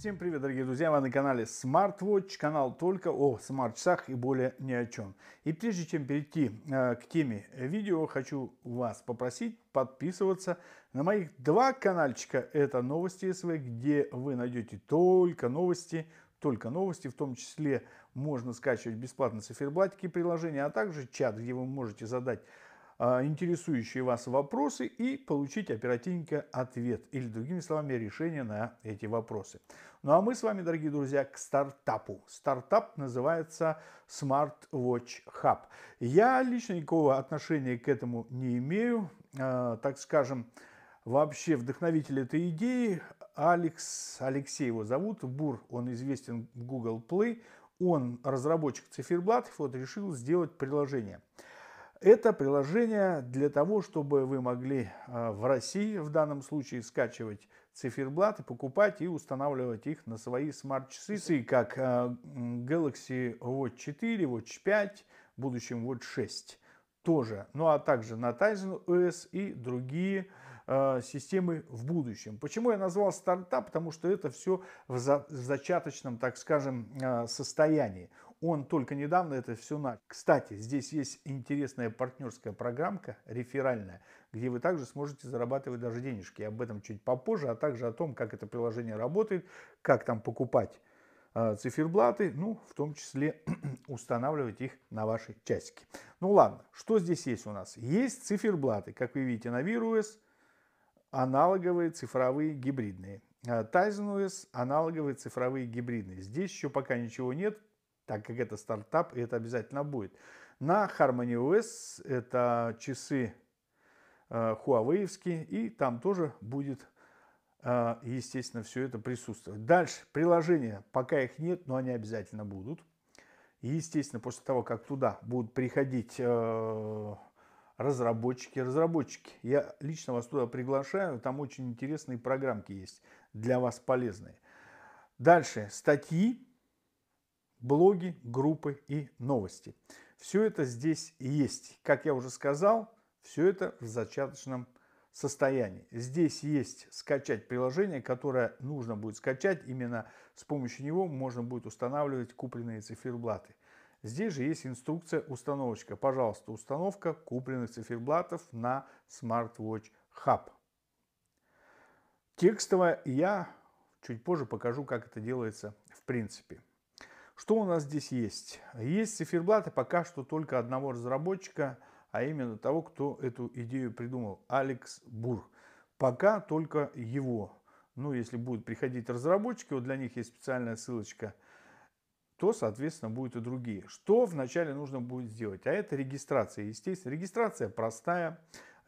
Всем привет, дорогие друзья! Вы на канале SmartWatch, канал только о смарт-часах и более ни о чем. И прежде чем перейти э, к теме видео, хочу вас попросить подписываться на моих два каналчика. Это новости СВ, где вы найдете только новости, только новости, в том числе можно скачивать бесплатно циферблатики приложения, а также чат, где вы можете задать а, интересующие вас вопросы и получить оперативненько ответ или, другими словами, решение на эти вопросы. Ну а мы с вами, дорогие друзья, к стартапу. Стартап называется SmartWatch Hub. Я лично никакого отношения к этому не имею. А, так скажем, вообще вдохновитель этой идеи Алекс, Алексей его зовут, Бур, он известен в Google Play, он разработчик циферблатов, вот решил сделать приложение – это приложение для того, чтобы вы могли а, в России в данном случае скачивать циферблаты, покупать и устанавливать их на свои смарт-часы, как а, Galaxy Watch 4, Watch 5, в будущем Watch 6 тоже. Ну а также на Tizen OS и другие а, системы в будущем. Почему я назвал стартап? Потому что это все в, в зачаточном, так скажем, состоянии. Он только недавно это все начал. Кстати, здесь есть интересная партнерская программка, реферальная, где вы также сможете зарабатывать даже денежки. Об этом чуть попозже, а также о том, как это приложение работает, как там покупать э, циферблаты, ну, в том числе устанавливать их на ваши часики. Ну ладно, что здесь есть у нас? Есть циферблаты, как вы видите, на VirOS, аналоговые, цифровые, гибридные. Tizen э, OS, аналоговые, цифровые, гибридные. Здесь еще пока ничего нет, так как это стартап, и это обязательно будет. На Harmony OS это часы э, Huawei, и там тоже будет, э, естественно, все это присутствовать. Дальше, приложения, пока их нет, но они обязательно будут. И, естественно, после того, как туда будут приходить э, разработчики, разработчики, я лично вас туда приглашаю, там очень интересные программки есть, для вас полезные. Дальше, статьи, блоги, группы и новости. Все это здесь есть. Как я уже сказал, все это в зачаточном состоянии. Здесь есть скачать приложение, которое нужно будет скачать. Именно с помощью него можно будет устанавливать купленные циферблаты. Здесь же есть инструкция установочка. Пожалуйста, установка купленных циферблатов на SmartWatch Hub. Текстовое я чуть позже покажу, как это делается в принципе. Что у нас здесь есть? Есть циферблаты пока что только одного разработчика, а именно того, кто эту идею придумал, Алекс Бур. Пока только его. Ну, если будут приходить разработчики, вот для них есть специальная ссылочка, то, соответственно, будут и другие. Что вначале нужно будет сделать? А это регистрация. Естественно, регистрация простая.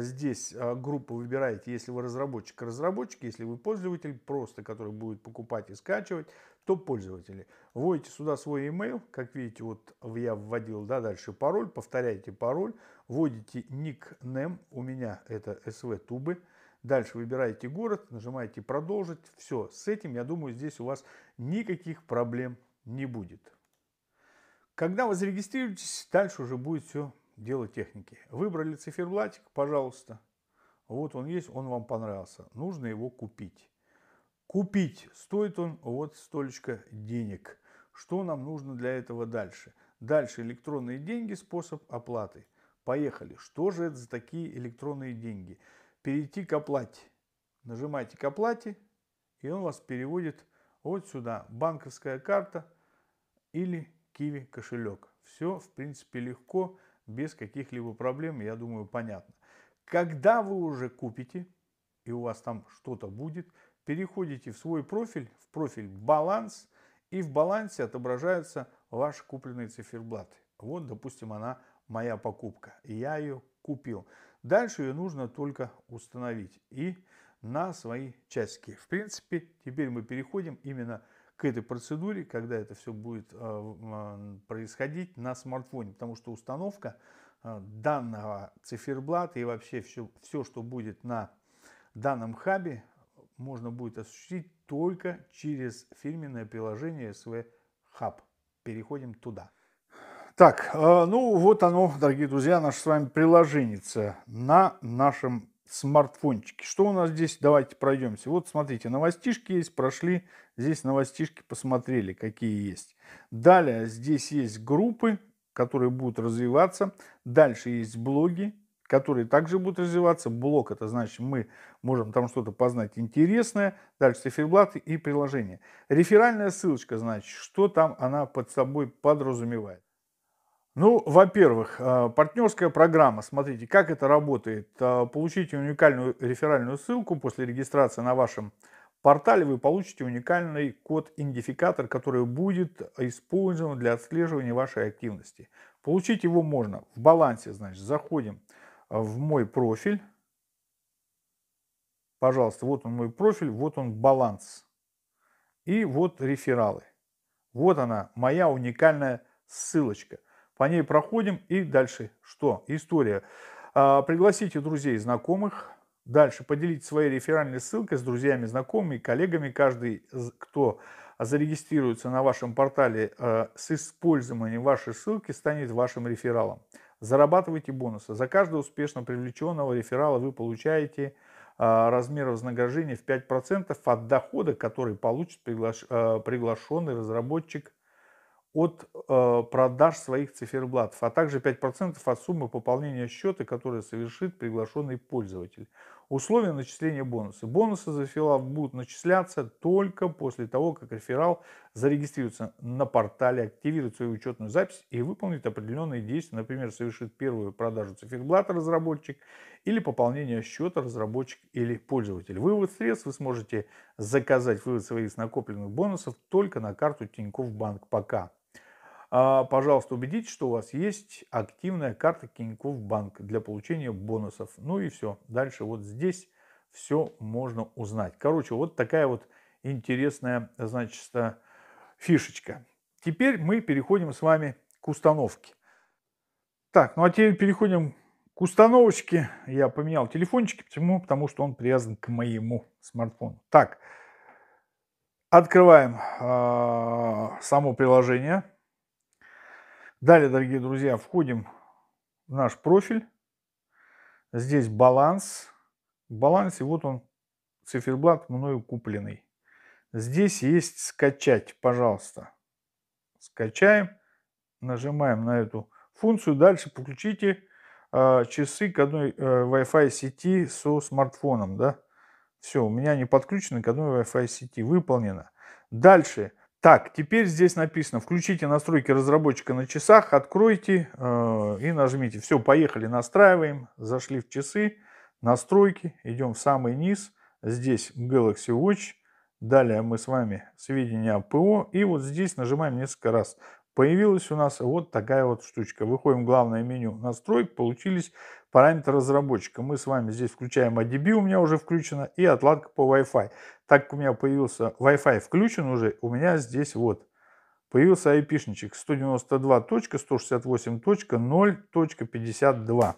Здесь а, группу выбираете, если вы разработчик, разработчик, если вы пользователь, просто который будет покупать и скачивать, то пользователи. Вводите сюда свой email, как видите, вот я вводил, да, дальше пароль, повторяете пароль, вводите никнем, у меня это SV Тубы, дальше выбираете город, нажимаете продолжить, все, с этим, я думаю, здесь у вас никаких проблем не будет. Когда вы зарегистрируетесь, дальше уже будет все дело техники. Выбрали циферблатик, пожалуйста. Вот он есть, он вам понравился. Нужно его купить. Купить стоит он вот столько денег. Что нам нужно для этого дальше? Дальше электронные деньги, способ оплаты. Поехали. Что же это за такие электронные деньги? Перейти к оплате. Нажимаете к оплате, и он вас переводит вот сюда. Банковская карта или киви кошелек. Все, в принципе, легко без каких-либо проблем, я думаю, понятно. Когда вы уже купите, и у вас там что-то будет, переходите в свой профиль, в профиль «Баланс», и в балансе отображаются ваши купленные циферблаты. Вот, допустим, она моя покупка. и Я ее купил. Дальше ее нужно только установить и на свои часики. В принципе, теперь мы переходим именно к к этой процедуре, когда это все будет э, происходить на смартфоне, потому что установка э, данного циферблата и вообще все, все что будет на данном хабе, можно будет осуществить только через фирменное приложение SV Hub. Переходим туда. Так, э, ну вот оно, дорогие друзья, наше с вами приложение на нашем смартфончики. Что у нас здесь? Давайте пройдемся. Вот смотрите, новостишки есть, прошли. Здесь новостишки посмотрели, какие есть. Далее здесь есть группы, которые будут развиваться. Дальше есть блоги, которые также будут развиваться. Блог это значит, мы можем там что-то познать интересное. Дальше циферблаты и приложения. Реферальная ссылочка, значит, что там она под собой подразумевает. Ну, во-первых, э, партнерская программа. Смотрите, как это работает. Э, получите уникальную реферальную ссылку после регистрации на вашем портале. Вы получите уникальный код-идентификатор, который будет использован для отслеживания вашей активности. Получить его можно в балансе, значит, заходим в мой профиль. Пожалуйста, вот он мой профиль, вот он баланс. И вот рефералы. Вот она, моя уникальная ссылочка. По ней проходим и дальше что? История. А, пригласите друзей, знакомых. Дальше поделитесь своей реферальной ссылкой с друзьями, знакомыми, коллегами. Каждый, кто зарегистрируется на вашем портале э, с использованием вашей ссылки, станет вашим рефералом. Зарабатывайте бонусы. За каждого успешно привлеченного реферала вы получаете э, размер вознаграждения в 5% от дохода, который получит э, приглашенный разработчик от э, продаж своих циферблатов, а также 5% от суммы пополнения счета, который совершит приглашенный пользователь. Условия начисления бонуса. Бонусы за реферал будут начисляться только после того, как реферал зарегистрируется на портале, активирует свою учетную запись и выполнит определенные действия, например, совершит первую продажу циферблата разработчик или пополнение счета разработчик или пользователь. Вывод средств вы сможете заказать вывод своих накопленных бонусов только на карту Тинькофф Банк пока. А, пожалуйста, убедитесь, что у вас есть активная карта Тинькофф Банк для получения бонусов. Ну и все. Дальше вот здесь все можно узнать. Короче, вот такая вот интересная, значит, фишечка. Теперь мы переходим с вами к установке. Так, ну а теперь переходим к установочке. Я поменял телефончики. Почему? Потому что он привязан к моему смартфону. Так, открываем э, само приложение. Далее, дорогие друзья, входим в наш профиль. Здесь баланс. баланс, и вот он, циферблат мною купленный. Здесь есть скачать, пожалуйста. Скачаем, нажимаем на эту функцию. Дальше подключите э, часы к одной э, Wi-Fi сети со смартфоном. Да? Все, у меня не подключено к одной Wi-Fi сети. Выполнено. Дальше. Дальше так, теперь здесь написано, включите настройки разработчика на часах, откройте э, и нажмите. Все, поехали, настраиваем, зашли в часы, настройки, идем в самый низ, здесь Galaxy Watch, далее мы с вами сведения о ПО, и вот здесь нажимаем несколько раз Появилась у нас вот такая вот штучка. Выходим в главное меню настроек, получились параметры разработчика. Мы с вами здесь включаем ADB, у меня уже включено, и отладка по Wi-Fi. Так как у меня появился Wi-Fi включен уже, у меня здесь вот появился ip айпишничек 192.168.0.52.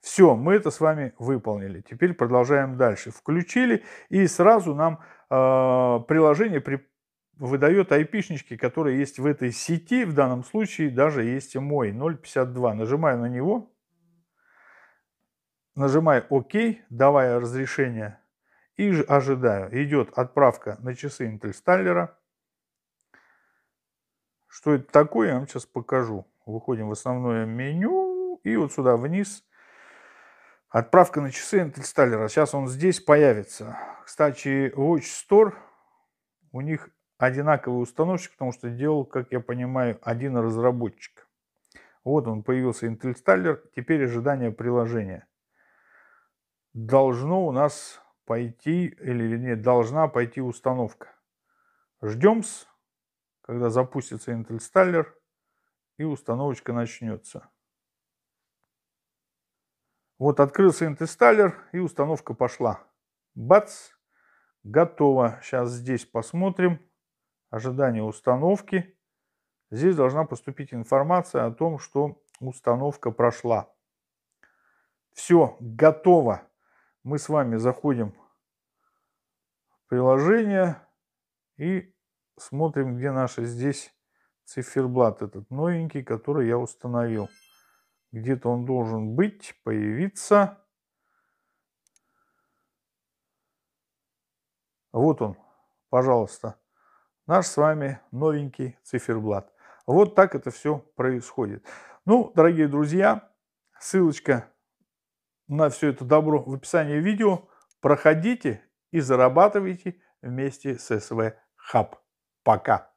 Все, мы это с вами выполнили. Теперь продолжаем дальше. Включили и сразу нам э, приложение при, выдает айпишнички, которые есть в этой сети, в данном случае даже есть и мой 0.52. Нажимаю на него, нажимаю ОК, давая разрешение и ожидаю. Идет отправка на часы Интельсталлера. Что это такое, я вам сейчас покажу. Выходим в основное меню и вот сюда вниз – Отправка на часы Интельсталлера. Сейчас он здесь появится. Кстати, Watch Store, у них одинаковый установщик, потому что делал, как я понимаю, один разработчик. Вот он, появился Intel Intelstaller, теперь ожидание приложения. Должно у нас пойти, или вернее, должна пойти установка. Ждем, когда запустится Intel Intelstaller и установочка начнется. Вот открылся Intel Intelstaller и установка пошла. Бац! Готово. Сейчас здесь посмотрим ожидание установки. Здесь должна поступить информация о том, что установка прошла. Все, готово. Мы с вами заходим в приложение и смотрим, где наши здесь циферблат этот новенький, который я установил. Где-то он должен быть, появиться. Вот он, пожалуйста наш с вами новенький циферблат. Вот так это все происходит. Ну, дорогие друзья, ссылочка на все это добро в описании видео. Проходите и зарабатывайте вместе с СВ Хаб. Пока!